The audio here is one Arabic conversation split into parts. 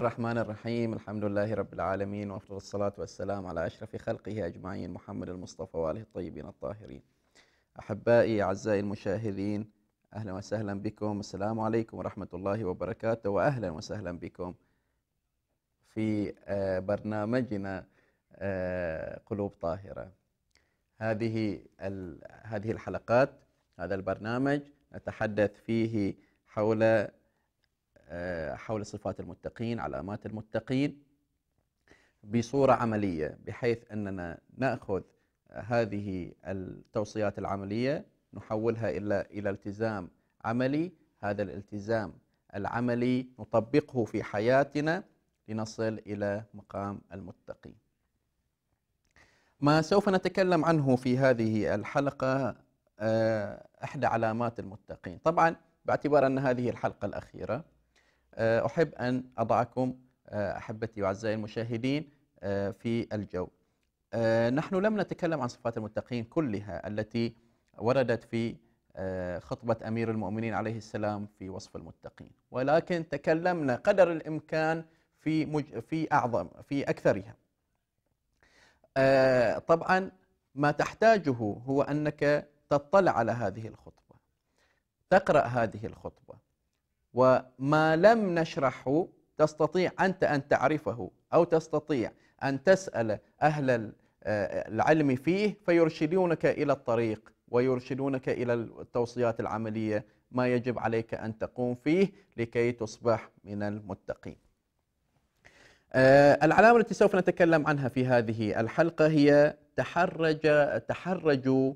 الرحمن الرحيم الحمد لله رب العالمين وافضل الصلاة والسلام على أشرف خلقه أجمعين محمد المصطفى وآله الطيبين الطاهرين أحبائي أعزائي المشاهدين أهلا وسهلا بكم السلام عليكم ورحمة الله وبركاته وأهلا وسهلا بكم في آه، برنامجنا آه، قلوب طاهرة هذه هذه الحلقات هذا البرنامج نتحدث فيه حول آه، حول صفات المتقين علامات المتقين بصورة عملية بحيث أننا نأخذ هذه التوصيات العملية نحولها إلى إلى التزام عملي هذا الالتزام العملي نطبقه في حياتنا لنصل إلى مقام المتقين ما سوف نتكلم عنه في هذه الحلقة آه، إحدى علامات المتقين طبعا باعتبار أن هذه الحلقة الأخيرة آه، أحب أن أضعكم آه، أحبتي وأعزائي المشاهدين آه، في الجو نحن لم نتكلم عن صفات المتقين كلها التي وردت في خطبة أمير المؤمنين عليه السلام في وصف المتقين ولكن تكلمنا قدر الإمكان في مج... في أعظم في أكثرها طبعا ما تحتاجه هو أنك تطلع على هذه الخطبة تقرأ هذه الخطبة وما لم نشرحه تستطيع أنت أن تعرفه أو تستطيع أن تسأل أهل آه، العلم فيه فيرشدونك إلى الطريق ويرشدونك إلى التوصيات العملية ما يجب عليك أن تقوم فيه لكي تصبح من المتقين آه، العلامة التي سوف نتكلم عنها في هذه الحلقة هي تحرج تحرجوا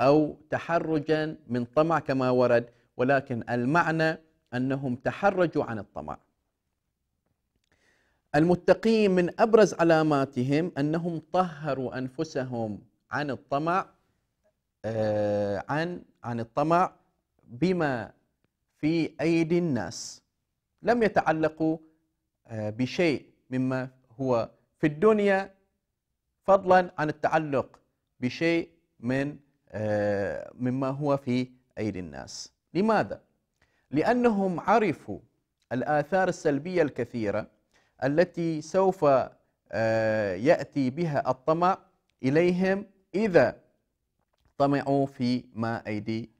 أو تحرجا من طمع كما ورد ولكن المعنى أنهم تحرجوا عن الطمع المتقين من أبرز علاماتهم أنهم طهروا أنفسهم عن الطمع آه، عن عن الطمع بما في أيدي الناس لم يتعلقوا آه، بشيء مما هو في الدنيا فضلا عن التعلق بشيء من آه، مما هو في أيدي الناس لماذا؟ لأنهم عرفوا الآثار السلبية الكثيرة التي سوف آه، يأتي بها الطمع إليهم إذا طمعوا في ما أيدي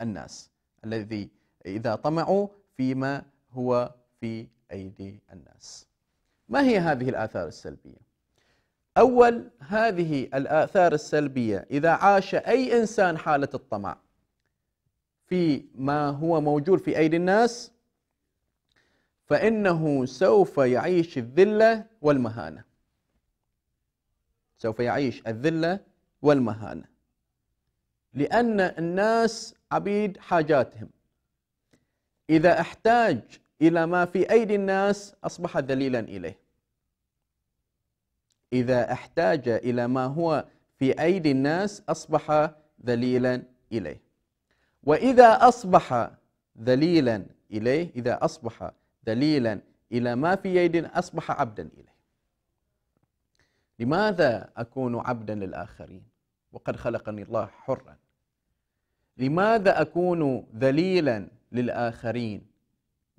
الناس الذي إذا طمعوا فيما هو في أيدي الناس ما هي هذه الآثار السلبية؟ أول هذه الآثار السلبية إذا عاش أي إنسان حالة الطمع في ما هو موجود في أيدي الناس فإنه سوف يعيش الذلة والمهانة سوف يعيش الذلة والمهانة لأن الناس عبيد حاجاتهم إذا احتاج إلى ما في أيدي الناس أصبح ذليلا إليه إذا احتاج إلى ما هو في أيدي الناس أصبح ذليلا إليه وإذا أصبح ذليلا إليه إذا أصبح ذليلا إلى ما في يد أصبح عبدا إليه لماذا أكون عبدا للآخرين وقد خلقني الله حرا لماذا أكون ذليلا للآخرين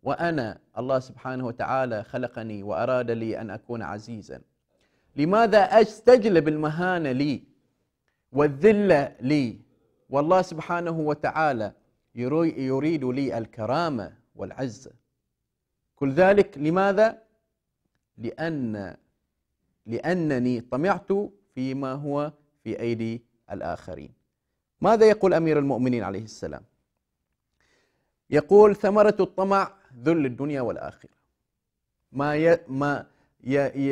وأنا الله سبحانه وتعالى خلقني وأراد لي أن أكون عزيزا لماذا أستجلب المهانة لي والذلة لي والله سبحانه وتعالى يريد لي الكرامة والعزة كل ذلك لماذا؟ لأن لأنني طمعت فيما هو في أيدي الآخرين ماذا يقول أمير المؤمنين عليه السلام؟ يقول ثمرة الطمع ذل الدنيا والآخرة ما ي... ما ي... ي...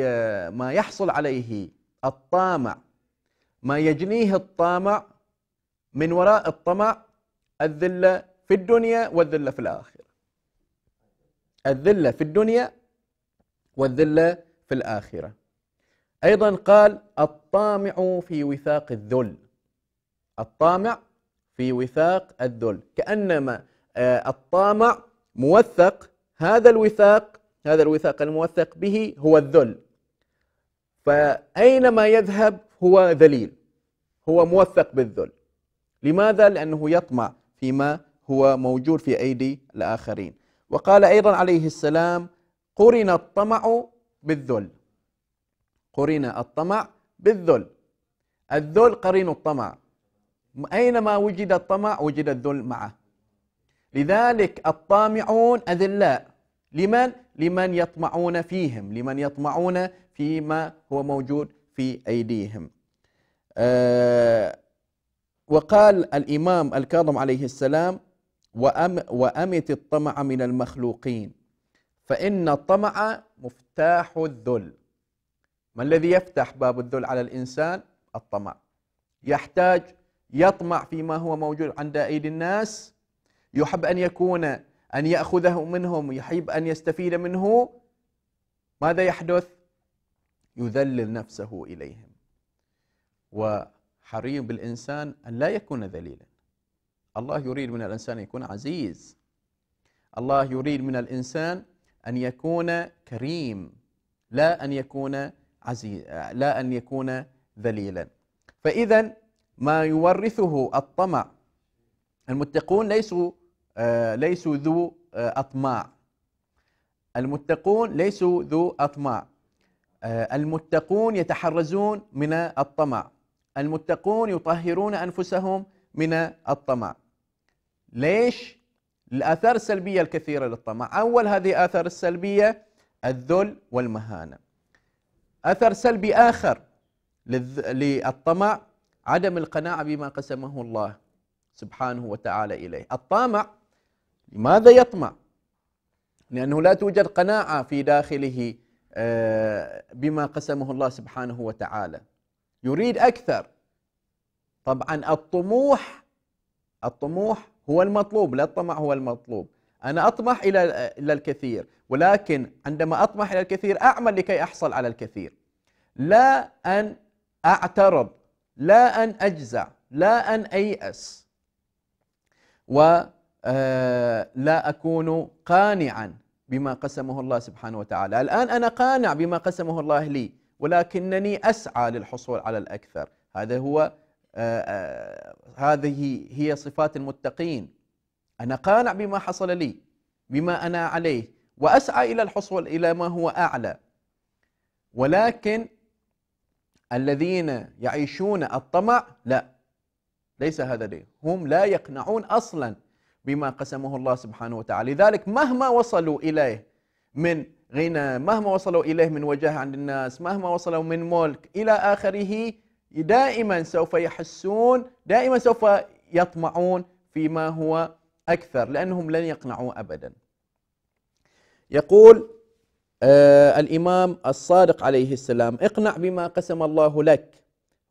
ما يحصل عليه الطامع ما يجنيه الطامع من وراء الطمع الذلة في الدنيا والذلة في الآخرة الذلة في الدنيا والذلة في الآخرة أيضا قال الطامع في وثاق الذل الطامع في وثاق الذل كأنما آه، الطامع موثق هذا الوثاق هذا الوثاق الموثق به هو الذل فأينما يذهب هو ذليل هو موثق بالذل لماذا؟ لأنه يطمع فيما هو موجود في أيدي الآخرين وقال أيضا عليه السلام قرن الطمع بالذل قرن الطمع بالذل الذل قرين الطمع أينما وجد الطمع وجد الذل معه لذلك الطامعون أذلاء لمن؟ لمن يطمعون فيهم لمن يطمعون فيما هو موجود في أيديهم آه وقال الإمام الكاظم عليه السلام وأم وأمت الطمع من المخلوقين فإن الطمع مفتاح الذل ما الذي يفتح باب الذل على الإنسان؟ الطمع يحتاج يطمع فيما هو موجود عند أيدي الناس يحب أن يكون أن يأخذه منهم يحب أن يستفيد منه ماذا يحدث؟ يذلل نفسه إليهم و حري بالإنسان أن لا يكون ذليلا الله يريد من الإنسان أن يكون عزيز الله يريد من الإنسان أن يكون كريم لا أن يكون عزيز لا أن يكون ذليلا فإذا ما يورثه الطمع المتقون ليسوا آه، ليسوا ذو آه، أطماع المتقون ليسوا ذو أطماع آه، المتقون يتحرزون من الطمع المتقون يطهرون أنفسهم من الطمع ليش؟ الآثار السلبية الكثيرة للطمع أول هذه الآثار السلبية الذل والمهانة أثر سلبي آخر للطمع عدم القناعة بما قسمه الله سبحانه وتعالى إليه الطامع لماذا يطمع؟ لأنه لا توجد قناعة في داخله آه، بما قسمه الله سبحانه وتعالى يريد أكثر طبعا الطموح الطموح هو المطلوب لا الطمع هو المطلوب أنا أطمح إلى إلى الكثير ولكن عندما أطمح إلى الكثير أعمل لكي أحصل على الكثير لا أن أعترض لا أن أجزع لا أن أيأس ولا آه، أكون قانعا بما قسمه الله سبحانه وتعالى الآن أنا قانع بما قسمه الله لي ولكنني أسعى للحصول على الأكثر هذا هو آه، آه، هذه هي صفات المتقين أنا قانع بما حصل لي بما أنا عليه وأسعى إلى الحصول إلى ما هو أعلى ولكن الذين يعيشون الطمع لا ليس هذا ليه هم لا يقنعون أصلا بما قسمه الله سبحانه وتعالى لذلك مهما وصلوا إليه من غنى مهما وصلوا إليه من وجاه عند الناس مهما وصلوا من ملك إلى آخره دائما سوف يحسون دائما سوف يطمعون فيما هو أكثر لأنهم لن يقنعوا أبدا يقول آه الإمام الصادق عليه السلام اقنع بما قسم الله لك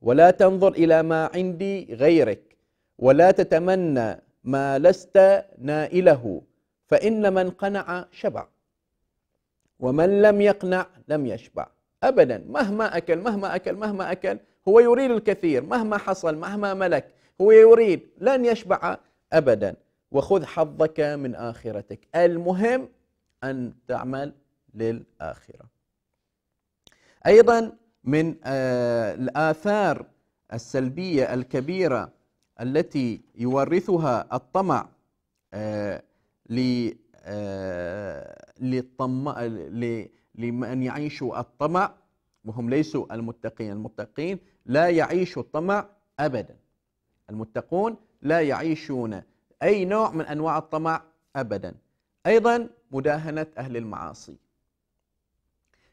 ولا تنظر إلى ما عندي غيرك ولا تتمنى ما لست نائله فإن من قنع شبع ومن لم يقنع لم يشبع أبدا مهما أكل مهما أكل مهما أكل هو يريد الكثير مهما حصل مهما ملك هو يريد لن يشبع أبدا وخذ حظك من آخرتك المهم أن تعمل للآخرة أيضا من آه، الآثار السلبية الكبيرة التي يورثها الطمع آه، آه، للطم... ل... لمن يعيشوا الطمع وهم ليسوا المتقين المتقين لا يعيش الطمع أبدا المتقون لا يعيشون أي نوع من أنواع الطمع أبدا أيضا مداهنة أهل المعاصي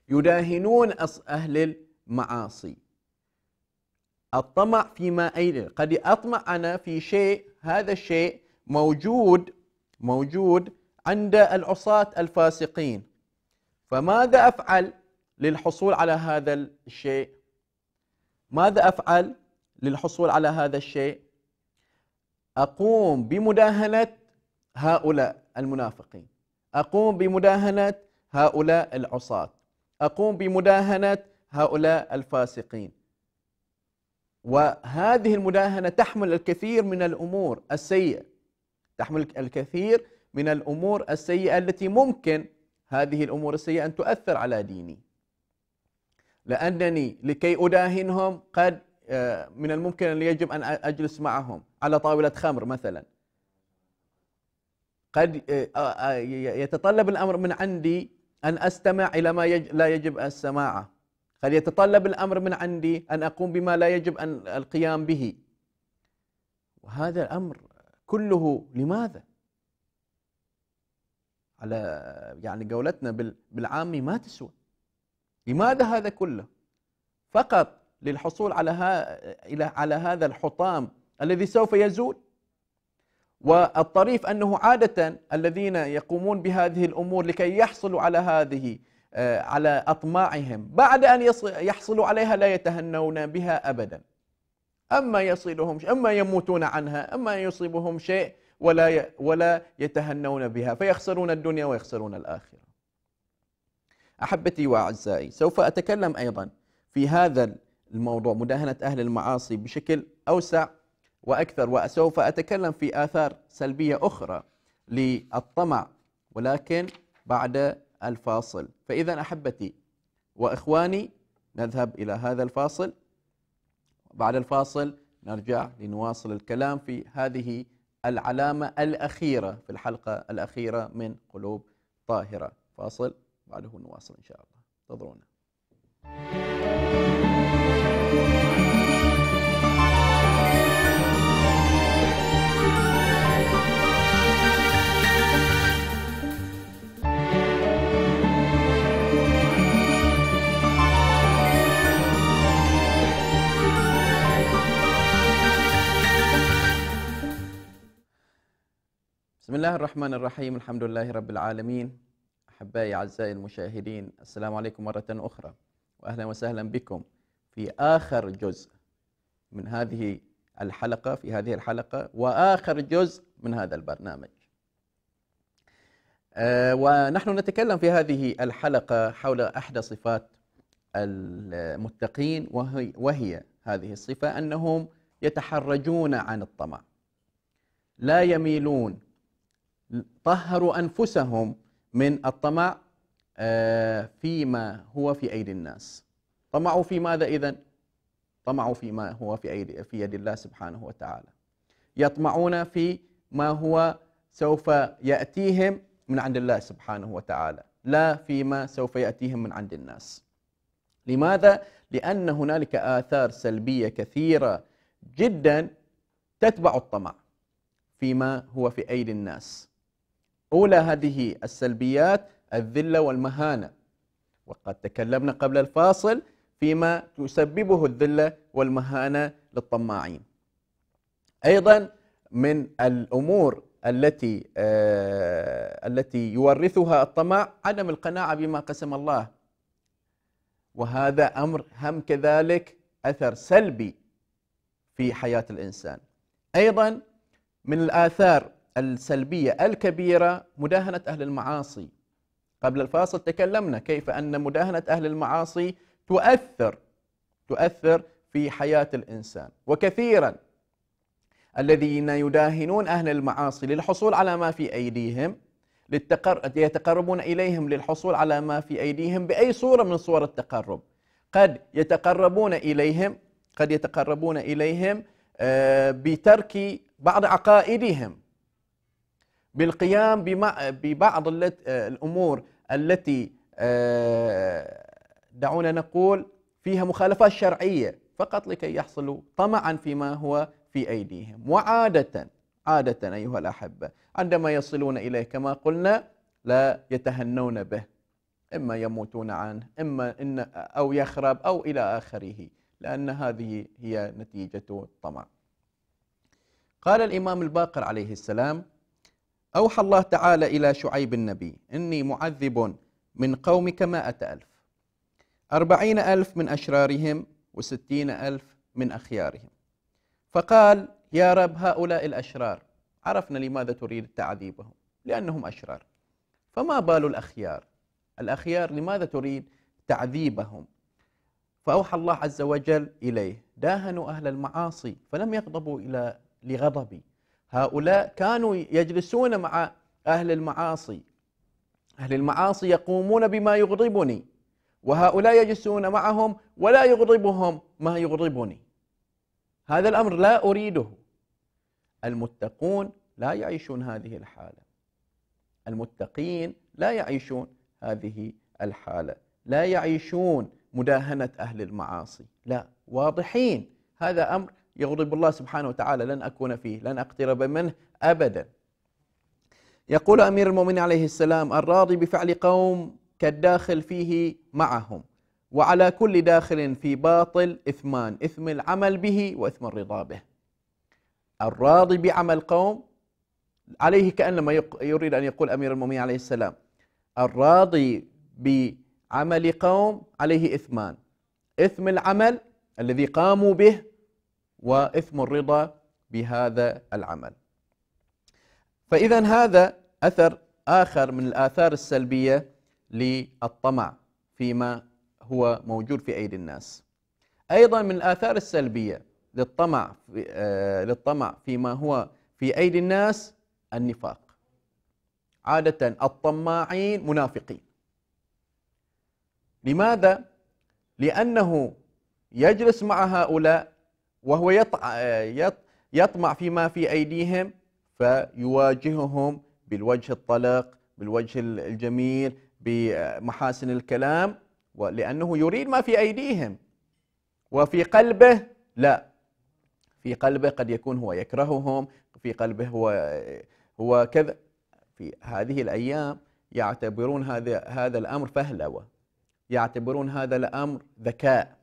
يداهنون أهل المعاصي الطمع فيما أين قد أطمع أنا في شيء هذا الشيء موجود موجود عند العصاة الفاسقين فماذا أفعل للحصول على هذا الشيء ماذا أفعل للحصول على هذا الشيء أقوم بمداهنة هؤلاء المنافقين أقوم بمداهنة هؤلاء العصاة أقوم بمداهنة هؤلاء الفاسقين وهذه المداهنة تحمل الكثير من الأمور السيئة تحمل الكثير من الأمور السيئة التي ممكن هذه الأمور السيئة أن تؤثر على ديني لأنني لكي أداهنهم قد آه، من الممكن أن يجب أن أجلس معهم على طاولة خمر مثلا قد آه، آه، يتطلب الأمر من عندي أن أستمع إلى ما يج لا يجب السماعة قد يتطلب الأمر من عندي أن أقوم بما لا يجب أن القيام به وهذا الأمر كله لماذا؟ على يعني جولتنا بالعامي ما تسوى لماذا هذا كله فقط للحصول على ها الى على هذا الحطام الذي سوف يزول والطريف انه عاده الذين يقومون بهذه الامور لكي يحصلوا على هذه آه، على اطماعهم بعد ان يحصلوا عليها لا يتهنون بها ابدا اما يصلهم اما يموتون عنها اما يصيبهم شيء ولا ولا يتهنون بها فيخسرون الدنيا ويخسرون الاخره. احبتي واعزائي، سوف اتكلم ايضا في هذا الموضوع مداهنه اهل المعاصي بشكل اوسع واكثر وسوف اتكلم في اثار سلبيه اخرى للطمع ولكن بعد الفاصل، فاذا احبتي واخواني نذهب الى هذا الفاصل بعد الفاصل نرجع لنواصل الكلام في هذه العلامة الأخيرة في الحلقة الأخيرة من قلوب طاهرة فاصل بعده نواصل إن شاء الله انتظرونا بسم الله الرحمن الرحيم الحمد لله رب العالمين أحبائي أعزائي المشاهدين السلام عليكم مرة أخرى وأهلا وسهلا بكم في آخر جزء من هذه الحلقة في هذه الحلقة وآخر جزء من هذا البرنامج ونحن نتكلم في هذه الحلقة حول إحدى صفات المتقين وهي, وهي هذه الصفة أنهم يتحرجون عن الطمع لا يميلون طهروا أنفسهم من الطمع آه، فيما هو في أيدي الناس طمعوا في ماذا إذن؟ طمعوا فيما هو في, أيدي في يد الله سبحانه وتعالى يطمعون في ما هو سوف يأتيهم من عند الله سبحانه وتعالى لا فيما سوف يأتيهم من عند الناس لماذا؟ لأن هنالك آثار سلبية كثيرة جدا تتبع الطمع فيما هو في أيدي الناس أولى هذه السلبيات الذلة والمهانة وقد تكلمنا قبل الفاصل فيما تسببه الذلة والمهانة للطماعين أيضا من الأمور التي آه، التي يورثها الطمع عدم القناعة بما قسم الله وهذا أمر هم كذلك أثر سلبي في حياة الإنسان أيضا من الآثار السلبية الكبيرة مداهنة أهل المعاصي قبل الفاصل تكلمنا كيف أن مداهنة أهل المعاصي تؤثر تؤثر في حياة الإنسان وكثيرا الذين يداهنون أهل المعاصي للحصول على ما في أيديهم للتقر... يتقربون إليهم للحصول على ما في أيديهم بأي صورة من صور التقرب قد يتقربون إليهم قد يتقربون إليهم آه، بترك بعض عقائدهم بالقيام ببعض الأمور التي آه، دعونا نقول فيها مخالفات شرعية فقط لكي يحصلوا طمعا فيما هو في أيديهم وعادة عادة أيها الأحبة عندما يصلون إليه كما قلنا لا يتهنون به إما يموتون عنه إما إن أو يخرب أو إلى آخره لأن هذه هي نتيجة الطمع قال الإمام الباقر عليه السلام أوحى الله تعالى إلى شعيب النبي إني معذب من قومك مائة ألف أربعين ألف من أشرارهم وستين ألف من أخيارهم فقال يا رب هؤلاء الأشرار عرفنا لماذا تريد تعذيبهم لأنهم أشرار فما بال الأخيار الأخيار لماذا تريد تعذيبهم فأوحى الله عز وجل إليه داهنوا أهل المعاصي فلم يغضبوا إلى لغضبي هؤلاء كانوا يجلسون مع أهل المعاصي أهل المعاصي يقومون بما يغضبني وهؤلاء يجلسون معهم ولا يغضبهم ما يغضبني هذا الأمر لا أريده المتقون لا يعيشون هذه الحالة المتقين لا يعيشون هذه الحالة لا يعيشون مداهنة أهل المعاصي لا واضحين هذا أمر يغضب الله سبحانه وتعالى لن أكون فيه لن أقترب منه أبدا يقول أمير المؤمنين عليه السلام الراضي بفعل قوم كالداخل فيه معهم وعلى كل داخل في باطل إثمان إثم العمل به وإثم الرضا به الراضي بعمل قوم عليه كأنما يريد أن يقول أمير المؤمنين عليه السلام الراضي بعمل قوم عليه إثمان إثم العمل الذي قاموا به وإثم الرضا بهذا العمل فإذا هذا أثر آخر من الآثار السلبية للطمع فيما هو موجود في أيدي الناس أيضا من الآثار السلبية للطمع في آه للطمع فيما هو في أيدي الناس النفاق عادة الطماعين منافقين لماذا؟ لأنه يجلس مع هؤلاء وهو آه، يطمع فيما في أيديهم فيواجههم بالوجه الطلق بالوجه الجميل بمحاسن الكلام لأنه يريد ما في أيديهم وفي قلبه لا في قلبه قد يكون هو يكرههم في قلبه هو هو كذا في هذه الأيام يعتبرون هذا هذا الأمر فهلوة يعتبرون هذا الأمر ذكاء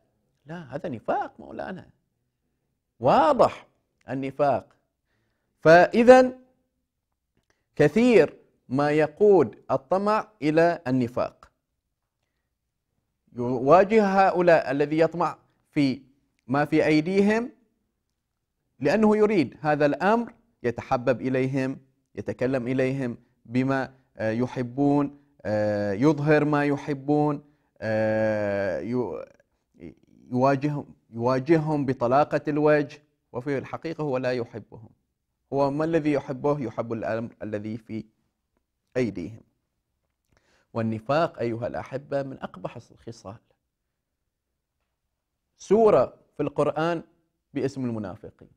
لا هذا نفاق مولانا واضح النفاق فإذا كثير ما يقود الطمع إلى النفاق يواجه هؤلاء الذي يطمع في ما في أيديهم لأنه يريد هذا الأمر يتحبب إليهم يتكلم إليهم بما آه، يحبون آه، يظهر ما يحبون آه، يواجههم يواجههم بطلاقة الوجه وفي الحقيقة هو لا يحبهم هو ما الذي يحبه يحب الأمر الذي في أيديهم والنفاق أيها الأحبة من أقبح الخصال سورة في القرآن باسم المنافقين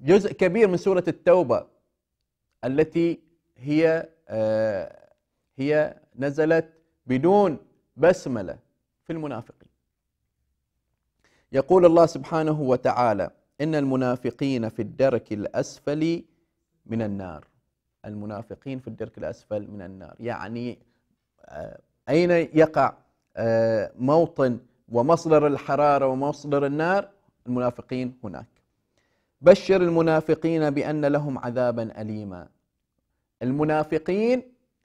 جزء كبير من سورة التوبة التي هي آه، هي نزلت بدون بسملة في المنافقين يقول الله سبحانه وتعالى إن المنافقين في الدرك الأسفل من النار المنافقين في الدرك الأسفل من النار يعني آه، أين يقع آه، موطن ومصدر الحرارة ومصدر النار المنافقين هناك بشر المنافقين بأن لهم عذابا أليما المنافقين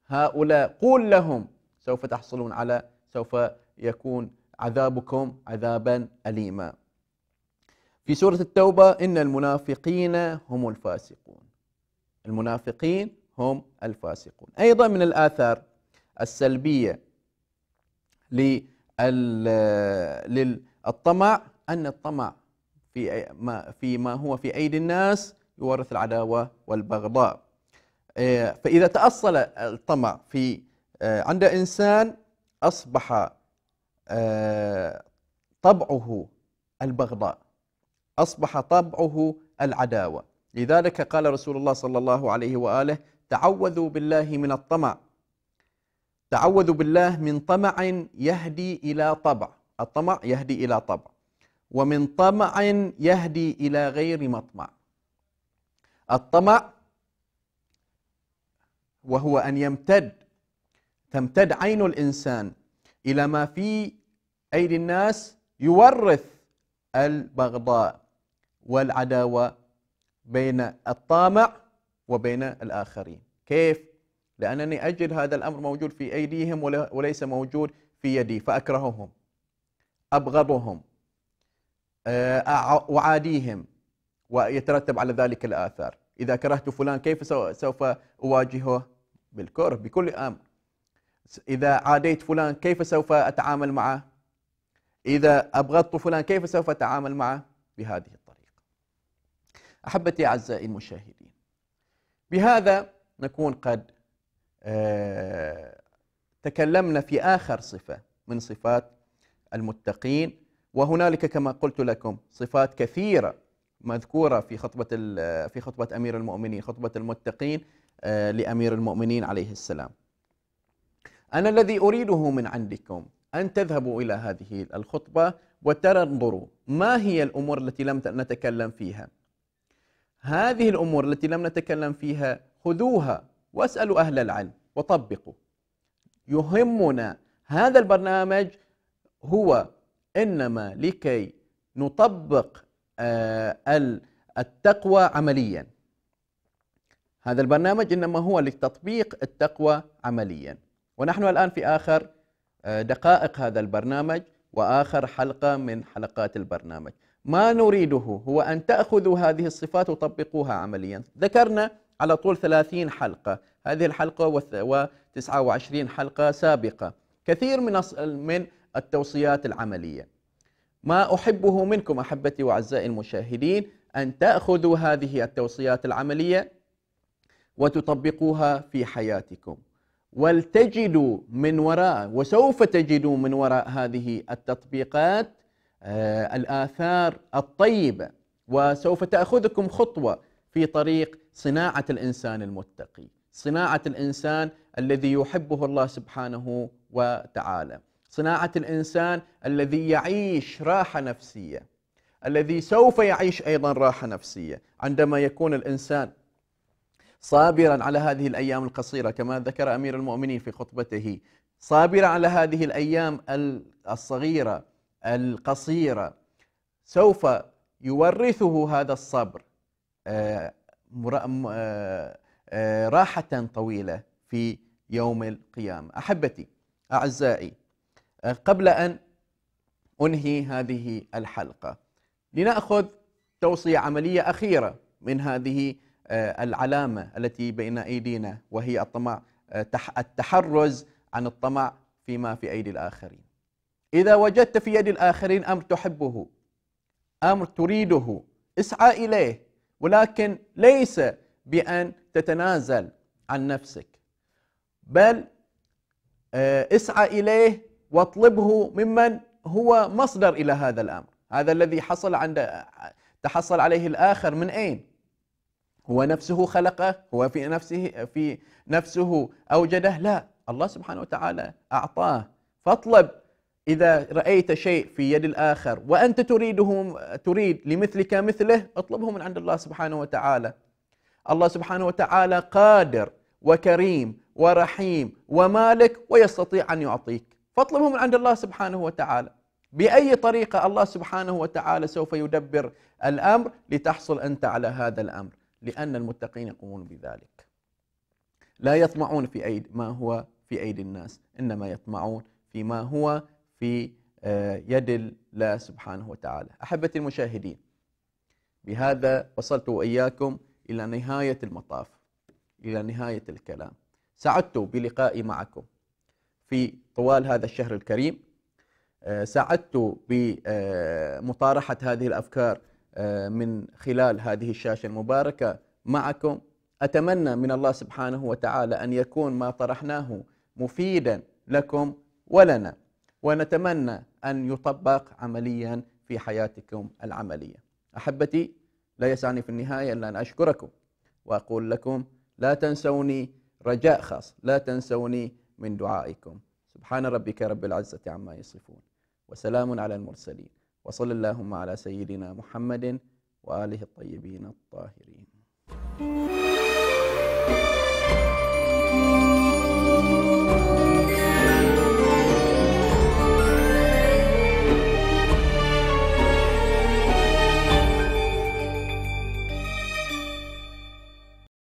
هؤلاء قول لهم سوف تحصلون على سوف يكون عذابكم عذابا أليما في سورة التوبة إن المنافقين هم الفاسقون المنافقين هم الفاسقون أيضا من الآثار السلبية للطمع أن الطمع في ما فيما هو في أيدي الناس يورث العداوة والبغضاء إيه، فإذا تأصل الطمع في آه، عند إنسان أصبح آه، طبعه البغضاء أصبح طبعه العداوة لذلك قال رسول الله صلى الله عليه وآله تعوذوا بالله من الطمع تعوذوا بالله من طمع يهدي إلى طبع الطمع يهدي إلى طبع ومن طمع يهدي إلى غير مطمع الطمع وهو أن يمتد تمتد عين الإنسان إلى ما في أيدي الناس يورث البغضاء والعداوة بين الطامع وبين الآخرين كيف؟ لأنني أجد هذا الأمر موجود في أيديهم وليس موجود في يدي فأكرههم أبغضهم آه، أعاديهم ويترتب على ذلك الآثار إذا كرهت فلان كيف سوف أواجهه بالكره بكل أمر إذا عاديت فلان كيف سوف أتعامل معه إذا أبغضت فلان كيف سوف أتعامل معه بهذه الطريقة أحبتي أعزائي المشاهدين بهذا نكون قد آه، تكلمنا في آخر صفة من صفات المتقين وهنالك كما قلت لكم صفات كثيرة مذكورة في خطبة في خطبة أمير المؤمنين خطبة المتقين آه، لأمير المؤمنين عليه السلام أنا الذي أريده من عندكم أن تذهبوا إلى هذه الخطبة وتنظروا ما هي الأمور التي لم نتكلم فيها هذه الأمور التي لم نتكلم فيها خذوها واسألوا أهل العلم وطبقوا يهمنا هذا البرنامج هو إنما لكي نطبق آه، التقوى عمليا هذا البرنامج إنما هو لتطبيق التقوى عمليا ونحن الآن في آخر آه، دقائق هذا البرنامج وآخر حلقة من حلقات البرنامج ما نريده هو أن تأخذوا هذه الصفات وطبقوها عمليا ذكرنا على طول 30 حلقة هذه الحلقة و29 حلقة سابقة كثير من من التوصيات العملية ما أحبه منكم أحبتي وأعزائي المشاهدين أن تأخذوا هذه التوصيات العملية وتطبقوها في حياتكم ولتجدوا من وراء وسوف تجدوا من وراء هذه التطبيقات آه، الآثار الطيبة وسوف تأخذكم خطوة في طريق صناعة الإنسان المتقي صناعة الإنسان الذي يحبه الله سبحانه وتعالى صناعة الإنسان الذي يعيش راحة نفسية الذي سوف يعيش أيضا راحة نفسية عندما يكون الإنسان صابرا على هذه الأيام القصيرة كما ذكر أمير المؤمنين في خطبته صابرا على هذه الأيام الصغيرة القصيرة سوف يورثه هذا الصبر آه، آه، آه، راحة طويلة في يوم القيامة أحبتي أعزائي قبل أن أنهي هذه الحلقة لنأخذ توصية عملية أخيرة من هذه آه، العلامة التي بين أيدينا وهي الطمع آه، التحرز عن الطمع فيما في أيدي الآخرين إذا وجدت في يد الآخرين أمر تحبه أمر تريده اسعى إليه ولكن ليس بأن تتنازل عن نفسك بل آه، اسعى إليه واطلبه ممن هو مصدر إلى هذا الأمر هذا الذي حصل عند تحصل عليه الآخر من أين؟ هو نفسه خلقه هو في نفسه في نفسه أوجده لا الله سبحانه وتعالى أعطاه فاطلب إذا رأيت شيء في يد الآخر وأنت تريده تريد لمثلك مثله اطلبه من عند الله سبحانه وتعالى الله سبحانه وتعالى قادر وكريم ورحيم ومالك ويستطيع أن يعطيك فاطلبه من عند الله سبحانه وتعالى بأي طريقة الله سبحانه وتعالى سوف يدبر الأمر لتحصل أنت على هذا الأمر لأن المتقين يقومون بذلك لا يطمعون في أيد ما هو في أيدي الناس إنما يطمعون فيما هو في آه، يد الله سبحانه وتعالى أحبتي المشاهدين بهذا وصلت وإياكم إلى نهاية المطاف إلى نهاية الكلام سعدت بلقائي معكم في طوال هذا الشهر الكريم آه، سعدت بمطارحة هذه الأفكار آه، من خلال هذه الشاشة المباركة معكم أتمنى من الله سبحانه وتعالى أن يكون ما طرحناه مفيدا لكم ولنا ونتمنى أن يطبق عمليا في حياتكم العملية أحبتي لا يسعني في النهاية إلا أن أشكركم وأقول لكم لا تنسوني رجاء خاص لا تنسوني من دعائكم سبحان ربك رب العزة عما يصفون وسلام على المرسلين وصل اللهم على سيدنا محمد وآله الطيبين الطاهرين